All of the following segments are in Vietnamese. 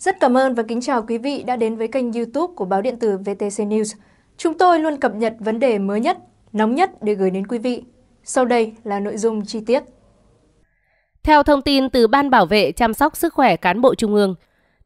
Rất cảm ơn và kính chào quý vị đã đến với kênh youtube của báo điện tử VTC News. Chúng tôi luôn cập nhật vấn đề mới nhất, nóng nhất để gửi đến quý vị. Sau đây là nội dung chi tiết. Theo thông tin từ Ban Bảo vệ Chăm sóc Sức khỏe Cán bộ Trung ương,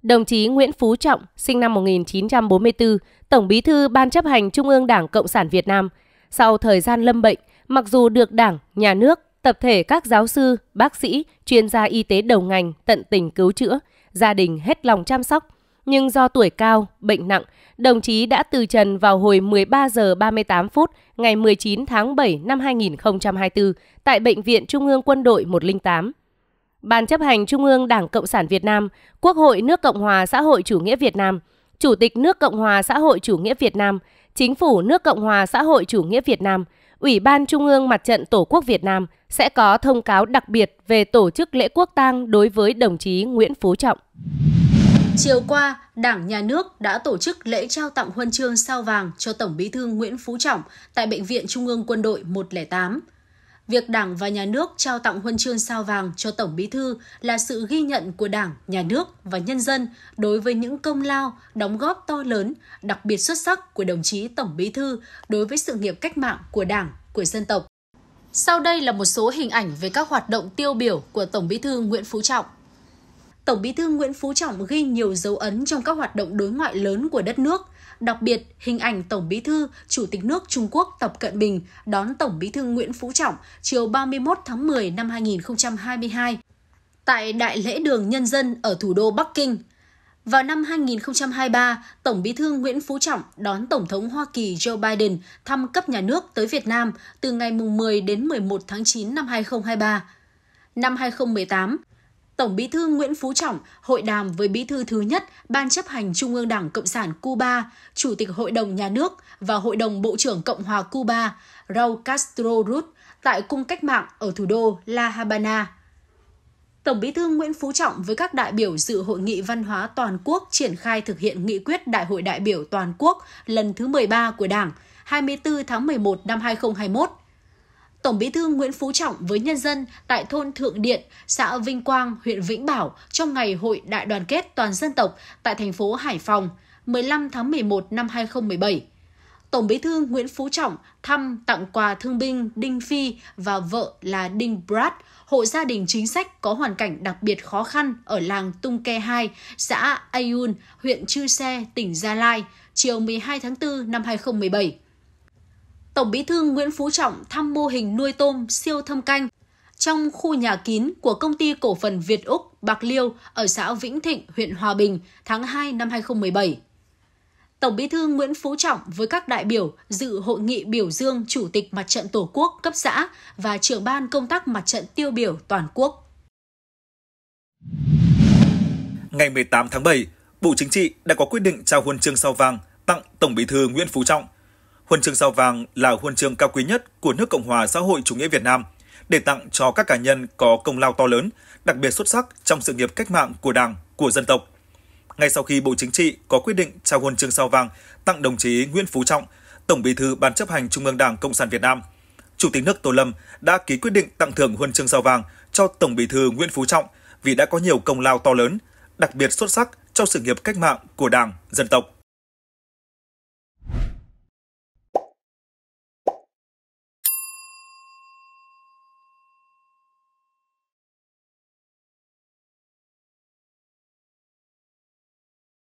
đồng chí Nguyễn Phú Trọng, sinh năm 1944, Tổng bí thư Ban chấp hành Trung ương Đảng Cộng sản Việt Nam, sau thời gian lâm bệnh, mặc dù được Đảng, Nhà nước, tập thể các giáo sư, bác sĩ, chuyên gia y tế đầu ngành tận tình cứu chữa – gia đình hết lòng chăm sóc. Nhưng do tuổi cao, bệnh nặng, đồng chí đã từ trần vào hồi 13 giờ 38 phút ngày 19 tháng 7 năm 2024 tại Bệnh viện Trung ương Quân đội 108. Ban chấp hành Trung ương Đảng Cộng sản Việt Nam, Quốc hội nước Cộng hòa xã hội chủ nghĩa Việt Nam, Chủ tịch nước Cộng hòa xã hội chủ nghĩa Việt Nam, Chính phủ nước Cộng hòa xã hội chủ nghĩa Việt Nam – Ủy ban Trung ương Mặt trận Tổ quốc Việt Nam sẽ có thông cáo đặc biệt về tổ chức lễ quốc tang đối với đồng chí Nguyễn Phú Trọng. Chiều qua, Đảng Nhà nước đã tổ chức lễ trao tặng huân chương sao vàng cho Tổng Bí thư Nguyễn Phú Trọng tại Bệnh viện Trung ương Quân đội 108. Việc Đảng và Nhà nước trao tặng huân chương sao vàng cho Tổng Bí thư là sự ghi nhận của Đảng, Nhà nước và nhân dân đối với những công lao, đóng góp to lớn, đặc biệt xuất sắc của đồng chí Tổng Bí thư đối với sự nghiệp cách mạng của Đảng, của dân tộc. Sau đây là một số hình ảnh về các hoạt động tiêu biểu của Tổng Bí thư Nguyễn Phú Trọng. Tổng Bí thư Nguyễn Phú Trọng ghi nhiều dấu ấn trong các hoạt động đối ngoại lớn của đất nước, đặc biệt hình ảnh Tổng Bí thư Chủ tịch nước Trung Quốc Tập Cận Bình đón Tổng Bí thư Nguyễn Phú Trọng chiều 31 tháng 10 năm 2022 tại Đại lễ đường Nhân dân ở thủ đô Bắc Kinh. Vào năm 2023, Tổng Bí thư Nguyễn Phú Trọng đón Tổng thống Hoa Kỳ Joe Biden thăm cấp nhà nước tới Việt Nam từ ngày 10 đến 11 tháng 9 năm 2023. Năm 2018, Tổng bí thư Nguyễn Phú Trọng hội đàm với bí thư thứ nhất Ban chấp hành Trung ương Đảng Cộng sản Cuba, Chủ tịch Hội đồng Nhà nước và Hội đồng Bộ trưởng Cộng hòa Cuba Raúl Castro Ruz tại Cung Cách mạng ở thủ đô La Habana. Tổng bí thư Nguyễn Phú Trọng với các đại biểu dự Hội nghị Văn hóa Toàn quốc triển khai thực hiện nghị quyết Đại hội đại biểu Toàn quốc lần thứ 13 của Đảng 24 tháng 11 năm 2021 Tổng Bí thư Nguyễn Phú Trọng với nhân dân tại thôn Thượng Điện, xã Vinh Quang, huyện Vĩnh Bảo trong ngày hội đại đoàn kết toàn dân tộc tại thành phố Hải Phòng 15 tháng 11 năm 2017. Tổng Bí thư Nguyễn Phú Trọng thăm tặng quà thương binh Đinh Phi và vợ là Đinh Brad, hộ gia đình chính sách có hoàn cảnh đặc biệt khó khăn ở làng Tung Ke 2, xã Ayun, huyện Chư Xe, tỉnh Gia Lai, chiều 12 tháng 4 năm 2017. Tổng bí thư Nguyễn Phú Trọng thăm mô hình nuôi tôm siêu thâm canh trong khu nhà kín của công ty cổ phần Việt Úc Bạc Liêu ở xã Vĩnh Thịnh, huyện Hòa Bình tháng 2 năm 2017. Tổng Bí thư Nguyễn Phú Trọng với các đại biểu dự hội nghị biểu dương Chủ tịch Mặt trận Tổ quốc cấp xã và trưởng ban công tác mặt trận tiêu biểu toàn quốc. Ngày 18 tháng 7, Bộ Chính trị đã có quyết định trao huân chương sao vàng tặng Tổng Bí thư Nguyễn Phú Trọng Huân chương sao vàng là huân chương cao quý nhất của nước Cộng hòa xã hội chủ nghĩa Việt Nam để tặng cho các cá nhân có công lao to lớn, đặc biệt xuất sắc trong sự nghiệp cách mạng của Đảng, của dân tộc. Ngay sau khi Bộ Chính trị có quyết định trao huân chương sao vàng tặng đồng chí Nguyễn Phú Trọng, Tổng Bí thư Ban chấp hành Trung ương Đảng Cộng sản Việt Nam, Chủ tịch nước Tô Lâm đã ký quyết định tặng thưởng huân chương sao vàng cho Tổng Bí thư Nguyễn Phú Trọng vì đã có nhiều công lao to lớn, đặc biệt xuất sắc trong sự nghiệp cách mạng của Đảng, dân tộc.